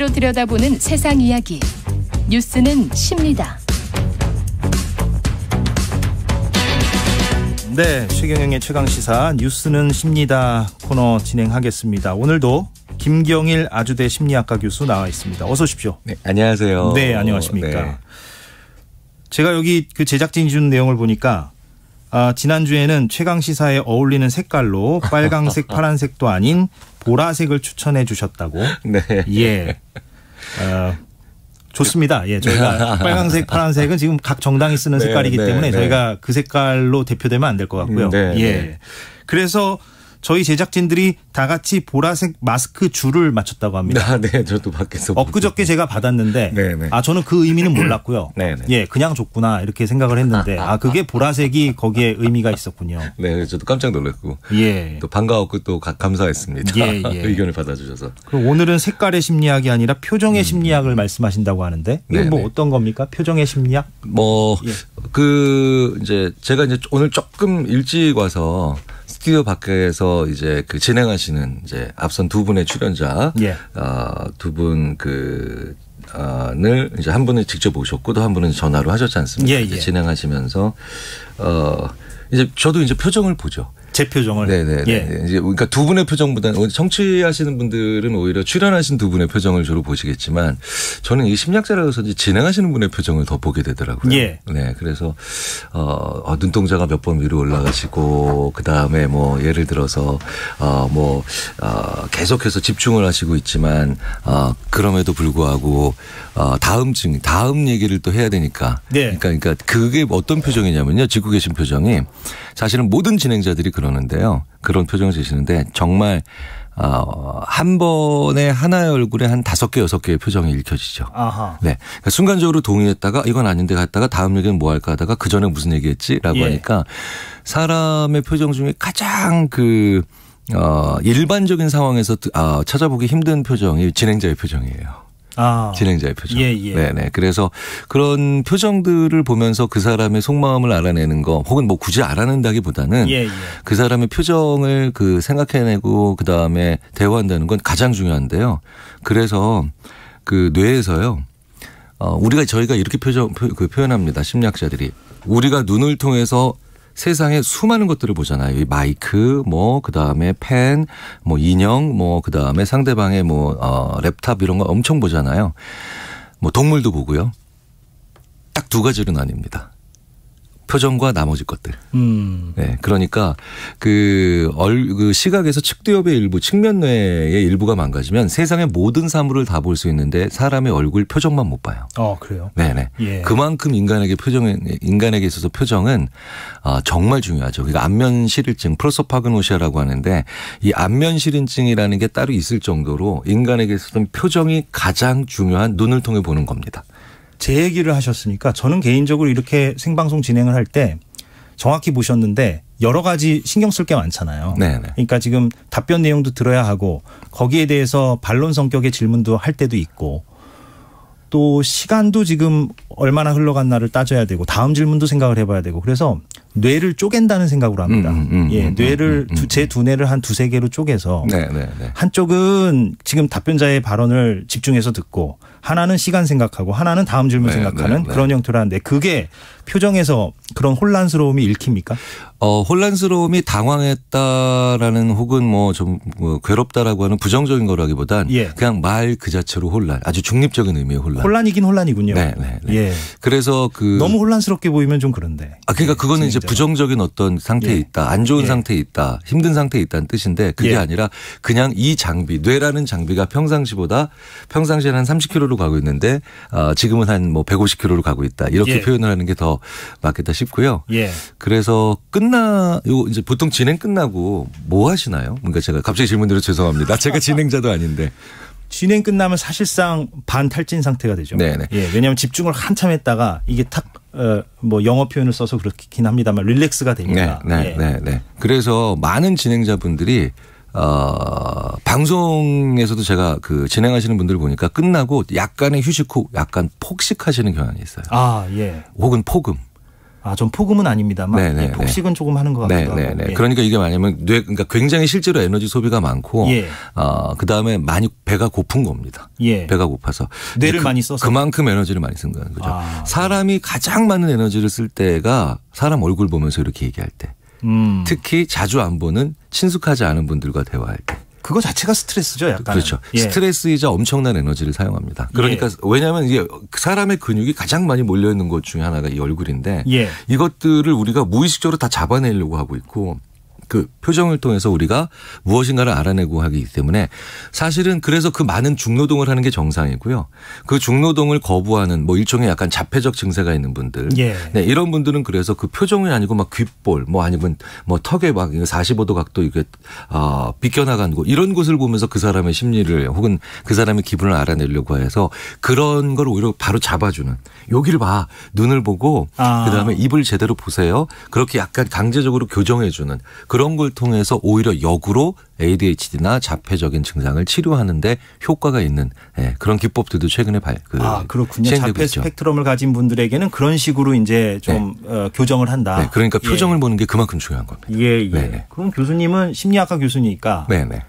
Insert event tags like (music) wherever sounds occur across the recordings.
귀로 들여다보는 세상 이야기. 뉴스는 쉽니다 네, 최경영의 최강 시사 뉴스는 쉽니다 코너 진행하겠습니다. 오늘도 김경일 아주대 심리학과 교수 나와 있습니다. 어서 오십시오. 네, 안녕하세요. 네, 안녕하십니까. 네. 제가 여기 그 제작진이 준 내용을 보니까 아, 지난주에는 최강 시사에 어울리는 색깔로 빨강색, (laughs) 파란색도 아닌 보라색을 추천해 주셨다고. 네. 예. 어, 좋습니다. 예, 저희가 (laughs) 빨강색, 파란색은 지금 각 정당이 쓰는 네, 색깔이기 네, 때문에 네. 저희가 그 색깔로 대표되면 안 될 것 같고요. 네, 예. 네. 그래서 저희 제작진들이 다 같이 보라색 마스크 줄을 맞췄다고 합니다. 아, 네, 저도 밖에서 엊그저께 제가 받았는데 네, 네. 아 저는 그 의미는 몰랐고요. (laughs) 네, 네. 예, 그냥 줬구나 이렇게 생각을 했는데 아 그게 보라색이 거기에 의미가 있었군요. 네, 저도 깜짝 놀랐고 예. 또 반가웠고 또 감사했습니다. 예, (laughs) 예. 의견을 받아주셔서. 그럼 오늘은 색깔의 심리학이 아니라 표정의 음. 심리학을 말씀하신다고 하는데 이게 네, 뭐 네. 어떤 겁니까? 표정의 심리학? 뭐그 예. 그 이제 제가 이제 오늘 조금 일찍 와서 스튜디오 밖에서 이제 그 진행하시는 이제 앞선 두 분의 출연자 예. 어, 두분그 아을 어, 이제 한 분은 직접 오셨고 또 한 분은 전화로 하셨지 않습니까? 예, 예. 진행하시면서 어 이제 저도 이제 표정을 보죠. 제 표정을. 네네. 네, 네, 예. 네. 이제 그러니까 두 분의 표정보다는 청취하시는 분들은 오히려 출연하신 두 분의 표정을 주로 보시겠지만 저는 이심리학자라서 이제 진행하시는 분의 표정을 더 보게 되더라고요. 예. 네. 그래서 어, 어 눈동자가 몇 번 위로 올라가시고 그 다음에 뭐 예를 들어서 어뭐 어, 계속해서 집중을 하시고 있지만 어 그럼에도 불구하고 어 다음 증 다음 얘기를 또 해야 되니까. 네. 그러니까 그러니까 그게 어떤 표정이냐면요. 지고 계신 표정이 사실은 모든 진행자들이 그러는데요. 그런 표정을 지시는데 정말 어, 한 번에 하나의 얼굴에 한 다섯 개 여섯 개의 표정이 읽혀지죠. 아하. 네, 그러니까 순간적으로 동의했다가 이건 아닌데 갔다가 다음 얘기는 뭐 할까 하다가 그 전에 무슨 얘기했지라고 예. 하니까 사람의 표정 중에 가장 그 어, 일반적인 상황에서 어, 찾아보기 힘든 표정이 진행자의 표정이에요. 아. 진행자의 표정. 예, 예. 네네. 그래서 그런 표정들을 보면서 그 사람의 속마음을 알아내는 거 혹은 뭐 굳이 알아낸다기보다는 예, 예, 그 사람의 표정을 그 생각해내고 그 다음에 대화한다는 건 가장 중요한데요. 그래서 그 뇌에서요. 어, 우리가 저희가 이렇게 표정 표, 그 표현합니다. 심리학자들이 우리가 눈을 통해서 세상에 수많은 것들을 보잖아요. 이 마이크, 뭐, 그 다음에 펜, 뭐, 인형, 뭐, 그 다음에 상대방의 뭐, 어, 랩탑 이런 거 엄청 보잖아요. 뭐, 동물도 보고요. 딱 두 가지로 나뉩니다. 표정과 나머지 것들. 음. 네, 그러니까 그, 얼, 그 시각에서 측두엽의 일부, 측면뇌의 일부가 망가지면 세상의 모든 사물을 다 볼 수 있는데 사람의 얼굴 표정만 못 봐요. 어, 그래요? 네네. 예. 그만큼 인간에게 표정 인간에게 있어서 표정은 아, 정말 중요하죠. 그러니까 안면 실인증 프로소파그노시아라고 하는데 이 안면 실인증이라는게 따로 있을 정도로 인간에게 있어서는 표정이 가장 중요한 눈을 통해 보는 겁니다. 제 얘기를 하셨으니까 저는 개인적으로 이렇게 생방송 진행을 할 때 정확히 보셨는데 여러 가지 신경 쓸 게 많잖아요. 네네. 네. 그러니까 지금 답변 내용도 들어야 하고 거기에 대해서 반론 성격의 질문도 할 때도 있고 또 시간도 지금 얼마나 흘러갔나를 따져야 되고 다음 질문도 생각을 해봐야 되고 그래서 뇌를 쪼갠다는 생각으로 합니다. 음, 음, 음 예, 음, 뇌를 음, 두, 제 두뇌를 한 두세 개로 쪼개서 네, 네, 네. 한쪽은 지금 답변자의 발언을 집중해서 듣고 하나는 시간 생각하고 하나는 다음 질문 네, 생각하는 네, 네. 그런 형태로 하는데 그게 표정에서 그런 혼란스러움이 읽힙니까? 어, 혼란스러움이 당황했다라는 혹은 뭐좀 뭐 괴롭다라고 하는 부정적인 거라기보단 예. 그냥 말 그 자체로 혼란 아주 중립적인 의미의 혼란. 혼란이긴 혼란이군요. 네, 네, 네. 예. 그래서 그 너무 혼란스럽게 보이면 좀 그런데. 아, 그러니까 예, 그거는 진행자 이제 부정적인 어떤 상태에 예. 있다. 안 좋은 예. 상태에 있다. 힘든 상태에 있다는 뜻인데 그게 예. 아니라 그냥 이 장비, 뇌라는 장비가 평상시보다 평상시에 한 30kg 1 0 k m 로 가고 있는데 어, 지금은 한 뭐 150km로 가고 있다 이렇게 예. 표현을 하는 게 더 맞겠다 싶고요. 예. 그래서 끝나 요 이제 보통 진행 끝나고 뭐 하시나요? 그러니까 제가 갑자기 질문드려 죄송합니다. 제가 (laughs) 진행자도 아닌데. 진행 끝나면 사실상 반탈진 상태가 되죠. 네 예, 왜냐하면 집중을 한참 했다가 이게 탁 어, 뭐 영어 표현을 써서 그렇긴 합니다만 릴렉스가 됩니다. 네, 네, 예. 네, 네. 그래서 많은 진행자분들이 어, 방송에서도 제가 그 진행하시는 분들 보니까 끝나고 약간의 휴식 후 약간 폭식하시는 경향이 있어요. 아, 예. 혹은 폭음. 아, 전폭음은 아닙니다만 네네, 네, 예, 네. 폭식은 조금 하는 것같아요 네네, 하 네. 예. 그러니까 이게 뭐냐면 뇌 그러니까 굉장히 실제로 에너지 소비가 많고 예. 어, 그다음에 많이 배가 고픈 겁니다. 예. 배가 고파서 뇌를 그 많이 써서 그만큼 에너지를 많이 쓴 거예요. 그죠? 아, 사람이 가장 많은 에너지를 쓸 때가 사람 얼굴 보면서 이렇게 얘기할 때. 음. 특히 자주 안 보는 친숙하지 않은 분들과 대화할 때. 그거 자체가 스트레스죠, 약간. 그렇죠. 예. 스트레스이자 엄청난 에너지를 사용합니다. 그러니까 예. 왜냐하면 이게 그 사람의 근육이 가장 많이 몰려 있는 것 중에 하나가 이 얼굴인데 예. 이것들을 우리가 무의식적으로 다 잡아내려고 하고 있고 그 표정을 통해서 우리가 무엇인가를 알아내고 하기 때문에 사실은 그래서 그 많은 중노동을 하는 게 정상이고요. 그 중노동을 거부하는 뭐 일종의 약간 자폐적 증세가 있는 분들. 예. 네, 이런 분들은 그래서 그 표정이 아니고 막 귓볼 뭐 아니면 뭐 턱에 막 45도 각도 이게 어, 비껴나간 곳 이런 곳을 보면서 그 사람의 심리를 혹은 그 사람의 기분을 알아내려고 해서 그런 걸 오히려 바로 잡아주는 여기를 봐 눈을 보고 아. 그다음에 입을 제대로 보세요. 그렇게 약간 강제적으로 교정해주는 그런 그런 걸 통해서 오히려 역으로 ADHD나 자폐적인 증상을 치료하는데 효과가 있는 예, 그런 기법들도 최근에 발, 그 아, 그렇군요. 자폐 있죠. 스펙트럼을 가진 분들에게는 그런 식으로 이제 좀 네. 어, 교정을 한다. 네, 그러니까 예. 표정을 예. 보는 게 그만큼 중요한 겁니다. 예, 예. 네네. 네. 그럼 교수님은 심리학과 교수니까 네네. 네.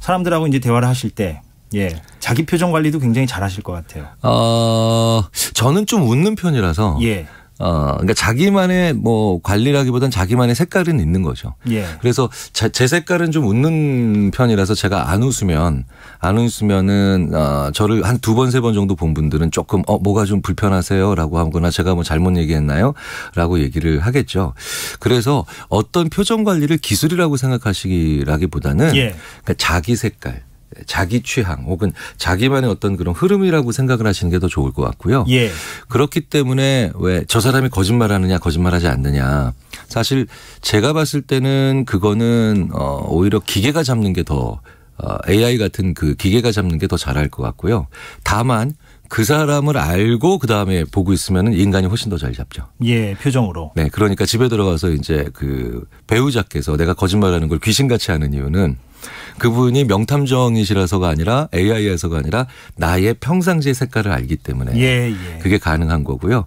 사람들하고 이제 대화를 하실 때 예. 자기 표정 관리도 굉장히 잘하실 것 같아요. 어, 저는 좀 웃는 편이라서 예. 어, 그러니까 자기만의 뭐 관리라기보단 자기만의 색깔은 있는 거죠. 예. 그래서 제, 제, 색깔은 좀 웃는 편이라서 제가 안 웃으면 안 웃으면은 어, 저를 한 두 번, 세 번 정도 본 분들은 조금 어, 뭐가 좀 불편하세요? 라고 하거나 제가 뭐 잘못 얘기했나요? 라고 얘기를 하겠죠. 그래서 어떤 표정 관리를 기술이라고 생각하시기라기보다는 예. 그러니까 자기 색깔 자기 취향 혹은 자기만의 어떤 그런 흐름이라고 생각을 하시는 게 더 좋을 것 같고요. 예. 그렇기 때문에 왜 저 사람이 거짓말하느냐 거짓말하지 않느냐 사실 제가 봤을 때는 그거는 어 오히려 기계가 잡는 게더 어, AI 같은 그 기계가 잡는 게 더 잘할 것 같고요. 다만 그 사람을 알고 그 다음에 보고 있으면 인간이 훨씬 더 잘 잡죠. 예, 표정으로. 네, 그러니까 집에 들어가서 이제 그 배우자께서 내가 거짓말하는 걸 귀신같이 하는 이유는 그분이 명탐정이시라서가 아니라 AI에서가 아니라 나의 평상시의 색깔을 알기 때문에 예, 예. 그게 가능한 거고요.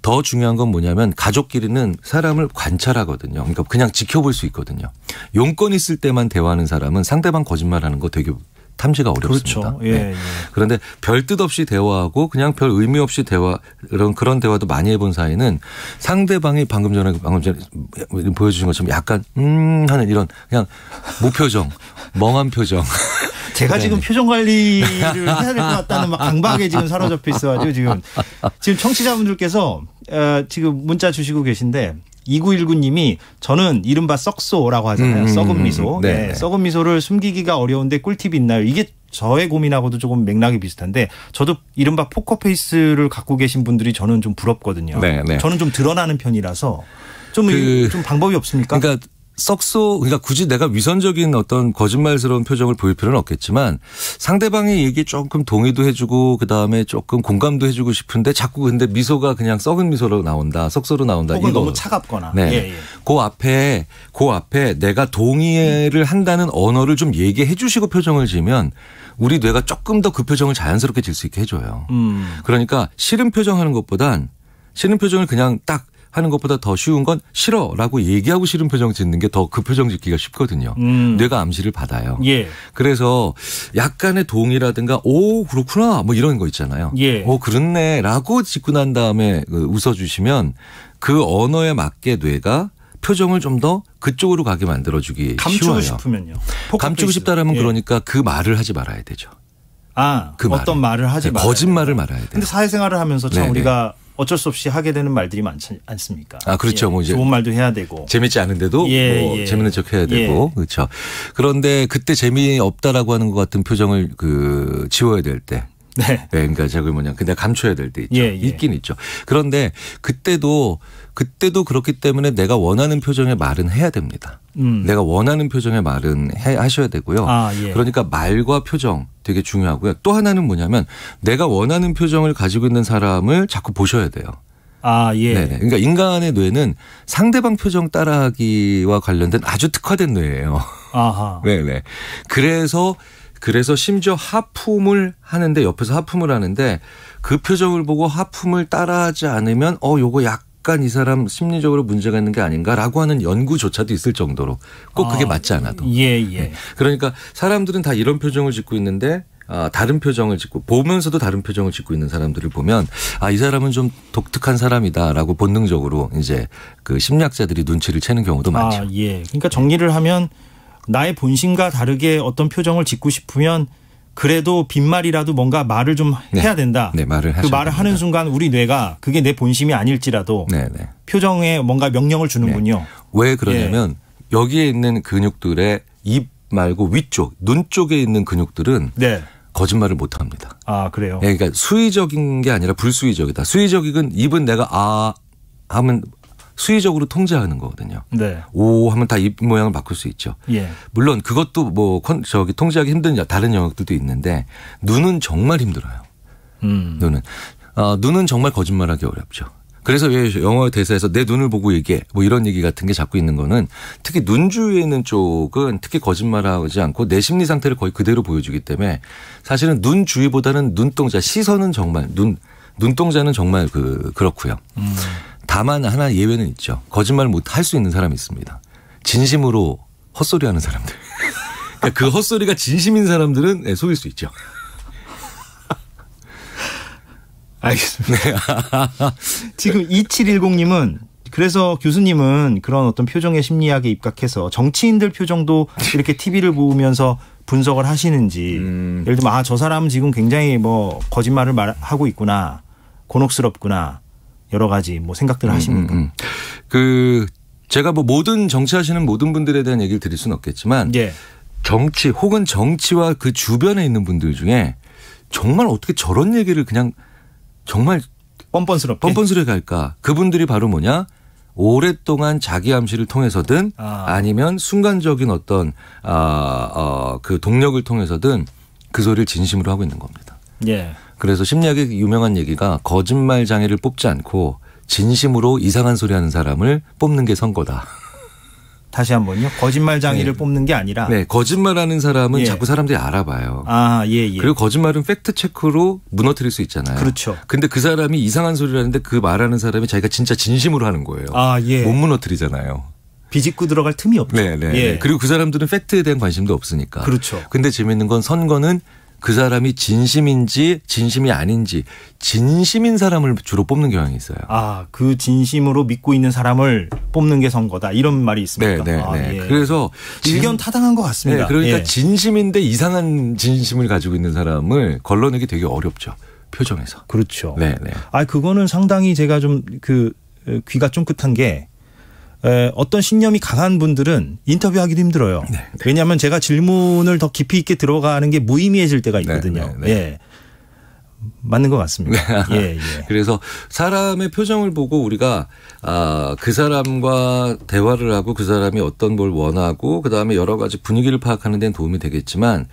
더 중요한 건 뭐냐면 가족끼리는 사람을 관찰하거든요. 그러니까 그냥 지켜볼 수 있거든요. 용건 있을 때만 대화하는 사람은 상대방 거짓말하는 거 되게 탐지가 어렵습니다. 그렇죠. 예, 네. 예. 그런데 별 뜻 없이 대화하고 그냥 별 의미 없이 대화 그런 그런 대화도 많이 해본 사이는 상대방이 방금 전에 방금 전에 보여주신 것처럼 약간 음 하는 이런 그냥 무표정 (laughs) 멍한 표정. (laughs) 제가 네. 지금 표정 관리를 해야 될 것 같다는 막 강박에 지금 사로잡혀 있어가지고 지금 지금 청취자분들께서 어, 지금 문자 주시고 계신데 2919님이 저는 이른바 썩소라고 하잖아요. 음, 음 썩은 음, 음. 미소. 네. 네. 썩은 미소를 숨기기가 어려운데 꿀팁 이 있나요? 이게 저의 고민하고도 조금 맥락이 비슷한데 저도 이른바 포커페이스를 갖고 계신 분들이 저는 좀 부럽거든요. 네, 네. 저는 좀 드러나는 편이라서 좀, 그, 좀 방법이 없습니까? 그러니까 썩소 그러니까 굳이 내가 위선적인 어떤 거짓말스러운 표정을 보일 필요는 없겠지만 상대방의 얘기 조금 동의도 해주고 그 다음에 조금 공감도 해주고 싶은데 자꾸 근데 미소가 그냥 썩은 미소로 나온다 썩소로 나온다 이거 너무 차갑거나 네. 예, 예. 그 앞에 그 앞에 내가 동의를 한다는 언어를 좀 얘기해 주시고 표정을 지면 우리 뇌가 조금 더 그 표정을 자연스럽게 질 수 있게 해줘요. 음. 그러니까 싫은 표정하는 것보단 싫은 표정을 그냥 딱 하는 것보다 더 쉬운 건 싫어라고 얘기하고 싫은 표정 짓는 게 더 그 표정 짓기가 쉽거든요. 음. 뇌가 암시를 받아요. 예. 그래서 약간의 동의라든가 오 그렇구나 뭐 이런 거 있잖아요. 예. 오 어, 그렇네라고 짓고 난 다음에 그 웃어주시면 그 언어에 맞게 뇌가 표정을 좀 더 그쪽으로 가게 만들어주기 감추고 쉬워요. 싶으면요. 감추고 싶다라면 예. 그러니까 그 말을 하지 말아야 되죠. 아, 그 어떤 말을, 말을 하지 네, 거짓말을 말아야 돼요. 근데 사회생활을 하면서 참 네네. 우리가 어쩔 수 없이 하게 되는 말들이 많지 않습니까? 아 그렇죠. 예, 뭐 이제 좋은 말도 해야 되고 재밌지 않은데도 뭐 예, 뭐 예. 재밌는 척 해야 되고 예. 그렇죠. 그런데 그때 재미 없다라고 하는 것 같은 표정을 그 지워야 될 때. 네. 네 그러니까 저기 뭐냐. 근데 감춰야 될 때 있죠. 예, 예. 있긴 있죠. 그런데 그때도 그때도 그렇기 때문에 내가 원하는 표정의 말은 해야 됩니다. 음. 내가 원하는 표정의 말은 해, 하셔야 되고요. 아, 그러니까 말과 표정 되게 중요하고요. 또 하나는 뭐냐면 내가 원하는 표정을 가지고 있는 사람을 자꾸 보셔야 돼요. 아, 예. 네네. 그러니까 인간의 뇌는 상대방 표정 따라하기와 관련된 아주 특화된 뇌예요. 아하. (laughs) 네네. 그래서 그래서 심지어 하품을 하는데 옆에서 하품을 하는데 그 표정을 보고 하품을 따라하지 않으면 어 요거 약 약간 이 사람 심리적으로 문제가 있는 게 아닌가라고 하는 연구조차도 있을 정도로 꼭 그게 아, 맞지 않아도. 예, 예. 네. 그러니까 사람들은 다 이런 표정을 짓고 있는데 아, 다른 표정을 짓고 보면서도 다른 표정을 짓고 있는 사람들을 보면 아 이 사람은 좀 독특한 사람이다라고 본능적으로 이제 그 심리학자들이 눈치를 채는 경우도 많죠. 아, 예. 그러니까 정리를 하면 나의 본심과 다르게 어떤 표정을 짓고 싶으면 그래도 빈말이라도 뭔가 말을 좀 네. 해야 된다. 네, 말을 그 말을 됩니다. 하는 순간 우리 뇌가 그게 내 본심이 아닐지라도 네, 네. 표정에 뭔가 명령을 주는군요. 네. 왜 그러냐면 예. 여기에 있는 근육들의 입 말고 위쪽 눈 쪽에 있는 근육들은 거짓말을 못 합니다. 아 그래요? 예, 그러니까 수의적인 게 아니라 불수의적이다. 수의적인 입은 내가 아 하면 수의적으로 통제하는 거거든요. 네. 오 하면 다 입 모양을 바꿀 수 있죠. 예. 물론 그것도 뭐 저기 통제하기 힘든 다른 영역들도 있는데 눈은 정말 힘들어요. 음. 눈은 어, 눈은 정말 거짓말하기 어렵죠. 그래서 왜 영어 대사에서 내 눈을 보고 얘기해 뭐 이런 얘기 같은 게 자꾸 있는 거는 특히 눈 주위에 있는 쪽은 특히 거짓말하지 않고 내 심리 상태를 거의 그대로 보여주기 때문에 사실은 눈 주위보다는 눈동자 시선은 정말 눈 눈동자는 정말 그 그렇고요. 음. 다만 하나 예외는 있죠. 거짓말 못 할 수 있는 사람이 있습니다. 진심으로 헛소리 하는 사람들. (laughs) 그러니까 그 헛소리가 진심인 사람들은 네, 속일 수 있죠. (laughs) 알겠습니다. 네. 지금 2710님은 그래서 교수님은 그런 어떤 표정의 심리학에 입각해서 정치인들 표정도 이렇게 TV를 보면서 분석을 하시는지 음. 예를 들면 아저 사람은 지금 굉장히 뭐 거짓말을 말하고 있구나 곤혹스럽구나 여러 가지 뭐 생각들을 음, 하십니까? 음, 음, 그 제가 뭐 모든 정치하시는 모든 분들에 대한 얘기를 드릴 수는 없겠지만 예. 정치 혹은 정치와 그 주변에 있는 분들 중에 정말 어떻게 저런 얘기를 그냥 정말 뻔뻔스럽게 뻔뻔스게 갈까? 그분들이 바로 뭐냐? 오랫동안 자기 암시를 통해서든 아. 니면 순간적인 어떤 아 어, 그 동력을 통해서든 그 소리를 진심으로 하고 있는 겁니다. 예. 그래서 심리학의 유명한 얘기가 거짓말 장애를 뽑지 않고 진심으로 이상한 소리 하는 사람을 뽑는 게 선거다. (laughs) 다시 한 번요. 거짓말장애를 네. 뽑는 게 아니라. 네. 거짓말하는 사람은 예. 자꾸 사람들이 알아봐요. 아, 예, 예. 그리고 거짓말은 팩트체크로 무너뜨릴 수 있잖아요. 그렇죠. 근데 그 사람이 이상한 소리를 하는데 그 말하는 사람이 자기가 진짜 진심으로 하는 거예요. 아, 예. 못 무너뜨리잖아요. 비집고 들어갈 틈이 없죠. 네, 네. 예. 네. 그리고 그 사람들은 팩트에 대한 관심도 없으니까. 그렇죠. 근데 재밌는 건 선거는 그 사람이 진심인지 진심이 아닌지 진심인 사람을 주로 뽑는 경향이 있어요. 아, 그 진심으로 믿고 있는 사람을 뽑는 게 선거다. 이런 말이 있습니다. 네, 네, 아, 네. 예. 그래서 의견 타당한 것 같습니다. 네, 그러니까 예. 진심인데 이상한 진심을 가지고 있는 사람을 걸러내기 되게 어렵죠. 표정에서. 그렇죠. 네, 네. 아, 그거는 상당히 제가 좀그 어, 귀가 쫑긋한 게 어떤 신념이 강한 분들은 인터뷰하기도 힘들어요. 네, 네. 왜냐하면 제가 질문을 더 깊이 있게 들어가는 게 무의미해질 때가 네, 있거든요. 네, 네. 예. 맞는 것 같습니다. 네. 예, 예. (laughs) 그래서 사람의 표정을 보고 우리가 아, 그 사람과 대화를 하고 그 사람이 어떤 걸 원하고 그 다음에 여러 가지 분위기를 파악하는 데는 도움이 되겠지만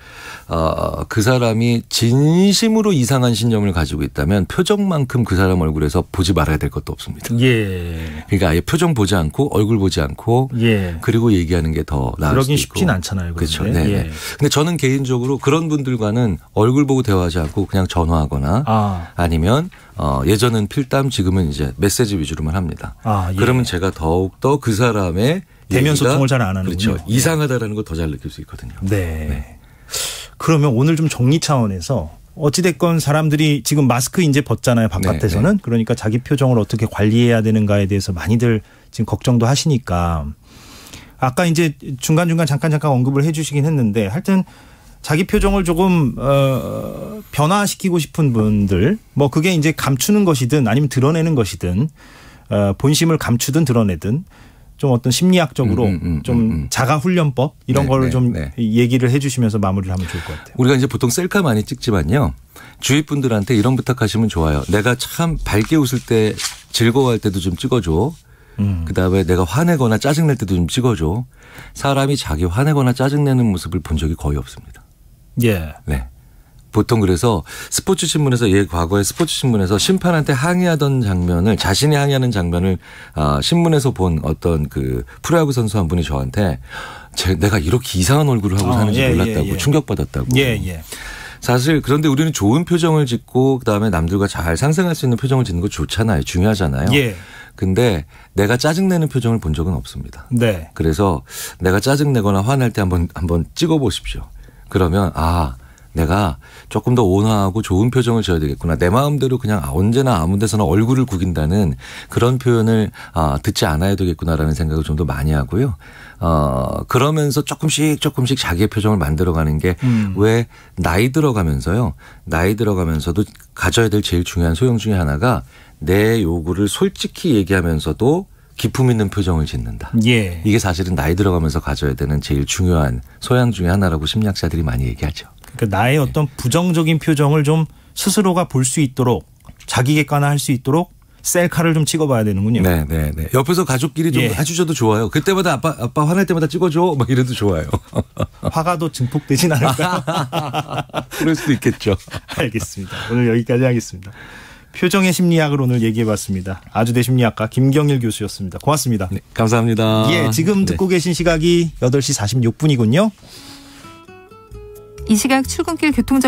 아, 그 사람이 진심으로 이상한 신념을 가지고 있다면 표정만큼 그 사람 얼굴에서 보지 말아야 될 것도 없습니다. 예. 그러니까 아예 표정 보지 않고 얼굴 보지 않고 예. 그리고 얘기하는 게 더 나을 수 있고. 쉽진 않잖아요. 그렇죠. 네, 네. 예. 근데 저는 개인적으로 그런 분들과는 얼굴 보고 대화하지 않고 그냥 전화하고 하거나 아. 니면 어, 예전은 필담 지금은 이제 메시지 위주로만 합니다. 아, 예. 그러면 제가 더욱 더그 사람의 대면 소통을 잘 안 하는 그렇죠. 예. 이상하다라는 걸 더 잘 느낄 수 있거든요. 네. 네. 그러면 오늘 좀 정리 차원에서 어찌됐건 사람들이 지금 마스크 이제 벗잖아요 바깥에서는 네, 네. 그러니까 자기 표정을 어떻게 관리해야 되는가에 대해서 많이들 지금 걱정도 하시니까 아까 이제 중간중간 잠깐 잠깐 언급을 해주시긴 했는데 하여튼 자기 표정을 조금 어 변화시키고 싶은 분들 뭐 그게 이제 감추는 것이든 아니면 드러내는 것이든 어, 본심을 감추든 드러내든 좀 어떤 심리학적으로 음, 음, 음 좀 음, 음, 자가 훈련법 이런 네, 걸좀 네, 네. 얘기를 해주시면서 마무리를 하면 좋을 것 같아요. 우리가 이제 보통 셀카 많이 찍지만요. 주위 분들한테 이런 부탁하시면 좋아요. 내가 참 밝게 웃을 때 즐거워할 때도 좀 찍어줘. 음. 그다음에 내가 화내거나 짜증낼 때도 좀 찍어줘. 사람이 자기 화내거나 짜증내는 모습을 본 적이 거의 없습니다. 예. 네. 보통 그래서 스포츠 신문에서 예 과거에 스포츠 신문에서 심판한테 항의하던 장면을 자신이 항의하는 장면을 아 신문에서 본 어떤 그 프로야구 선수 한 분이 저한테 제, 내가 이렇게 이상한 얼굴을 하고 아, 사는지 예, 몰랐다고 예 예. 예, 예. 충격받았다고. 사실 그런데 우리는 좋은 표정을 짓고 그다음에 남들과 잘 상생할 수 있는 표정을 짓는 거 좋잖아요. 중요하잖아요. 예. 근데 내가 짜증내는 표정을 본 적은 없습니다. 네. 그래서 내가 짜증내거나 화낼 때 한번 한번 찍어 보십시오. 그러면 아 내가 조금 더 온화하고 좋은 표정을 지어야 되겠구나. 내 마음대로 그냥 아, 언제나 아무 데서나 얼굴을 구긴다는 그런 표현을 아, 듣지 않아야 되겠구나라는 생각을 좀 더 많이 하고요. 어, 그러면서 조금씩 조금씩 자기의 표정을 만들어가는 게왜 음. 나이 들어가면서요. 나이 들어가면서도 가져야 될 제일 중요한 소용 중에 하나가 내 요구를 솔직히 얘기하면서도 기품 있는 표정을 짓는다. 예. 이게 사실은 나이 들어가면서 가져야 되는 제일 중요한 소양 중의 하나라고 심리학자들이 많이 얘기하죠. 그러니까 나의 어떤 부정적인 표정을 좀 스스로가 볼 수 있도록 자기 객관화할 수 있도록 셀카를 좀 찍어봐야 되는군요. 네, 네, 네. 옆에서 가족끼리 좀 예. 해주셔도 좋아요. 그때마다 아빠, 아빠 화낼 때마다 찍어줘. 막 이래도 좋아요. (laughs) 화가 더 증폭되진 않을까. (laughs) 그럴 수도 있겠죠. 알겠습니다. 오늘 여기까지 하겠습니다. 표정의 심리학을 오늘 얘기해봤습니다. 아주대 심리학과 김경일 교수였습니다. 고맙습니다. 네, 감사합니다. 예, 지금 네. 듣고 네. 계신 시각이 8시 46분이군요. 이 시각 출근길 교통정